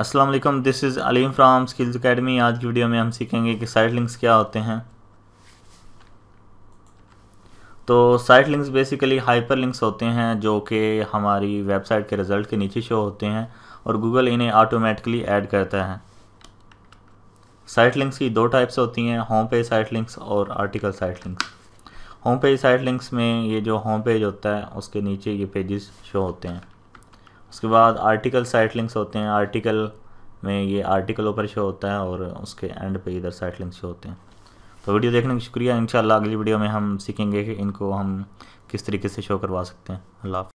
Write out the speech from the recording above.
अस्सलाम वालेकुम this is Aleem from Skills Academy आज की वीडियो में हम सीखेंगे कि साइट लिंक्स क्या होते हैं तो site links basically hyper links होते हैं जो कि हमारी वेबसाइट के रिज़ल्ट के नीचे शो होते हैं और गूगल इन्हें ऑटोमेटिकली ऐड करता है साइट लिंक्स की दो टाइप्स होती हैं होम पेज साइट लिंक्स और article site links home page site links में ये जो होम पेज होता है उसके नीचे ये पेजेस शो होते हैं उसके बाद आर्टिकल साइट लिंक्स होते हैं आर्टिकल में ये आर्टिकल ऊपर शो होता है और उसके एंड पे इधर साइट लिंक्स शो होते हैं तो वीडियो देखने का शुक्रिया इंशाल्लाह अगली वीडियो में हम सीखेंगे कि इनको हम किस तरीके से शो करवा सकते हैं अल्लाह